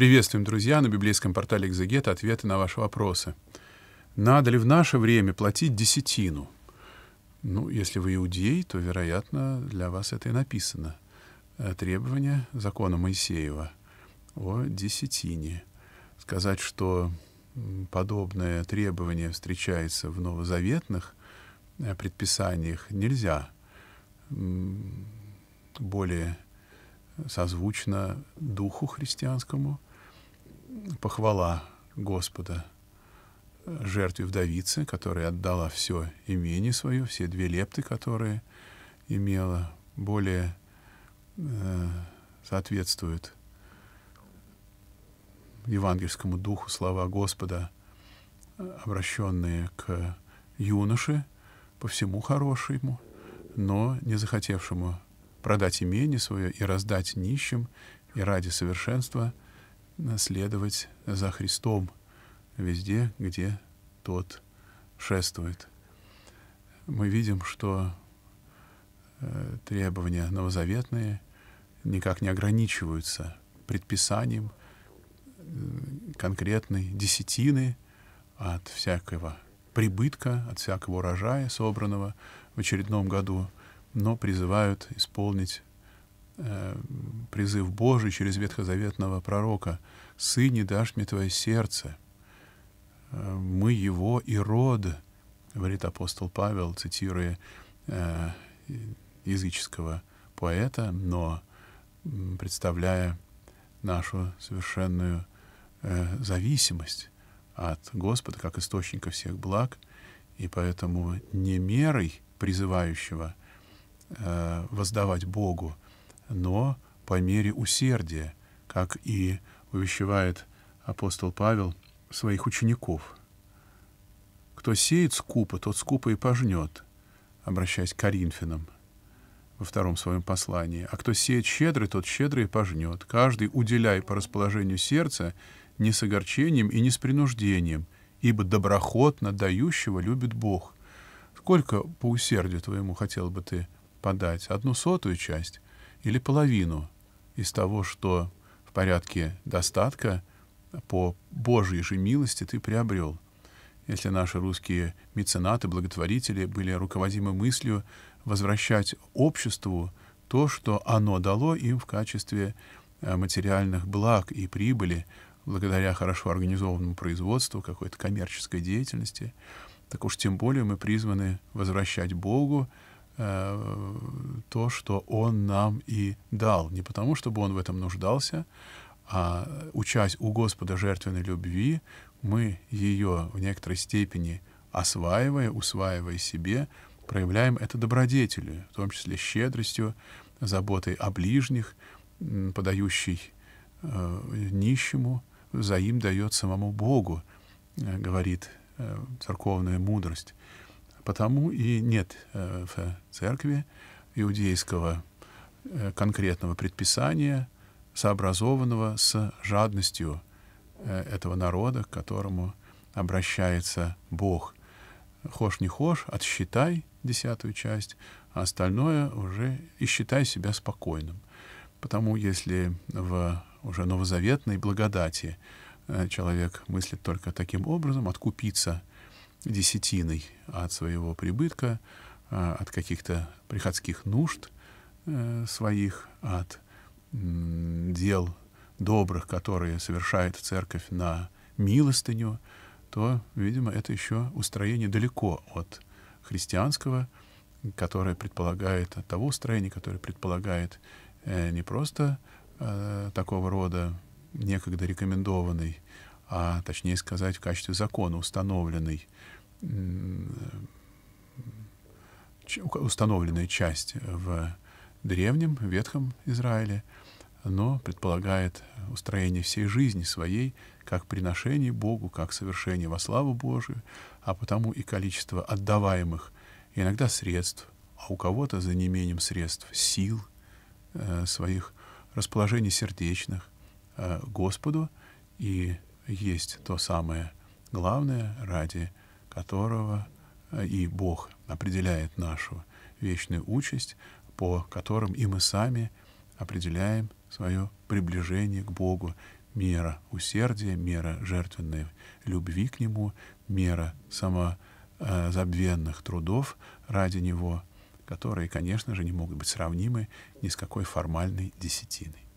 Приветствуем, друзья, на библейском портале Экзегет ответы на ваши вопросы. Надо ли в наше время платить десятину? Ну, если вы иудей, то, вероятно, для вас это и написано. Э, требование закона Моисеева о десятине. Сказать, что подобное требование встречается в новозаветных э, предписаниях нельзя. Более созвучно духу христианскому — похвала Господа жертве вдовицы, которая отдала все имение свое, все две лепты, которые имела, более э, соответствует евангельскому духу слова Господа, обращенные к юноше, по всему хорошему, но не захотевшему продать имение свое и раздать нищим, и ради совершенства следовать за Христом везде, где тот шествует. Мы видим, что э, требования новозаветные никак не ограничиваются предписанием э, конкретной десятины от всякого прибытка, от всякого урожая, собранного в очередном году, но призывают исполнить призыв Божий через ветхозаветного пророка «Сыне дашь мне твое сердце». Э, «Мы его и род», говорит апостол Павел, цитируя э, языческого поэта, но представляя нашу совершенную э, зависимость от Господа как источника всех благ, и поэтому не мерой призывающего э, воздавать Богу, но по мере усердия, как и увещевает апостол Павел своих учеников. Кто сеет скупо, тот скупо и пожнет, обращаясь к Коринфянам во втором своем послании. А кто сеет щедро, тот щедро и пожнет. Каждый уделяй по расположению сердца не с огорчением и не с принуждением, ибо доброхотно дающего любит Бог. Сколько по усердию твоему хотел бы ты подать? Одну сотую часть? или половину из того, что в порядке достатка по Божьей же милости ты приобрел. Если наши русские меценаты, благотворители были руководимы мыслью возвращать обществу то, что оно дало им в качестве э, материальных благ и прибыли, благодаря хорошо организованному производству, какой-то коммерческой деятельности, так уж тем более мы призваны возвращать Богу Э, то, что Он нам и дал. Не потому, чтобы Он в этом нуждался, а учась у Господа жертвенной любви, мы ее в некоторой степени осваивая, усваивая себе, проявляем это добродетелью, в том числе щедростью, заботой о ближних, подающей э, нищему, взаим дает самому Богу, э, говорит церковная мудрость. Потому и нет э, в церкви иудейского э, конкретного предписания, сообразованного с жадностью э, этого народа, к которому обращается Бог. Хошь не хошь, отсчитай десятую часть, а остальное уже и считай себя спокойным. Потому если в уже новозаветной благодати человек мыслит только таким образом, откупиться – десятиной от своего прибытка, э, от каких-то приходских нужд э, своих, от дел добрых, которые совершает церковь на милостыню, то, видимо, это еще устроение далеко от христианского, которое предполагает, от того устроения, которое предполагает э, не просто такого рода некогда рекомендованный а точнее сказать, в качестве закона установленной установленная часть в древнем Ветхом Израиле, но предполагает устроение всей жизни своей как приношение Богу, как совершение во славу Божию, а потому и количество отдаваемых иногда средств, а у кого-то за неимением средств сил э, своих, расположений сердечных э, Господу и есть то самое главное, ради которого э, и Бог определяет нашу вечную участь, по которым и мы сами определяем свое приближение к Богу, мера усердия, мера жертвенной любви к Нему, мера самозабвенных э, трудов ради Него, которые, конечно же, не могут быть сравнимы ни с какой формальной десятиной.